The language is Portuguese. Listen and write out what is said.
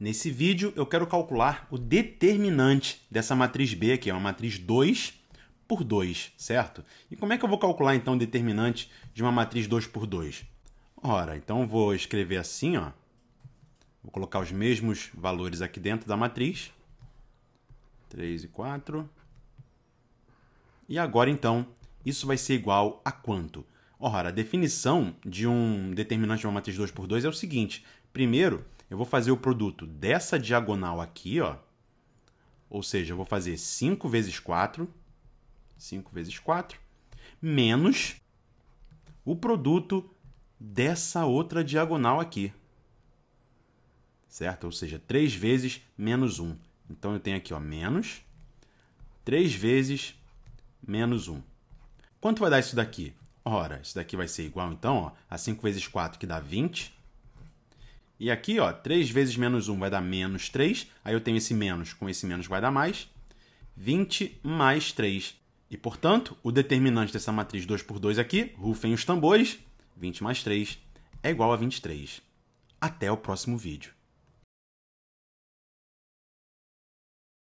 Nesse vídeo eu quero calcular o determinante dessa matriz B aqui, é uma matriz 2 por 2, certo? E como é que eu vou calcular então o determinante de uma matriz 2 por 2? Ora, então vou escrever assim, ó. Vou colocar os mesmos valores aqui dentro da matriz. 3 e 4. E agora então, isso vai ser igual a quanto? Ora, a definição de um determinante de uma matriz 2 por 2 é o seguinte: primeiro, eu vou fazer o produto dessa diagonal aqui, ó. Ou seja, eu vou fazer 5 vezes 4, 5 vezes 4, menos o produto dessa outra diagonal aqui. Certo? Ou seja, 3 vezes menos 1. Então, eu tenho aqui, ó, menos 3 vezes menos 1. Quanto vai dar isso daqui? Ora, isso daqui vai ser igual, então, ó, a 5 vezes 4, que dá 20, e aqui, ó, 3 vezes menos 1 vai dar menos 3. Aí eu tenho esse menos com esse menos vai dar mais. 20 mais 3. E, portanto, o determinante dessa matriz 2 por 2 aqui, rufem os tambores, 20 mais 3 é igual a 23. Até o próximo vídeo.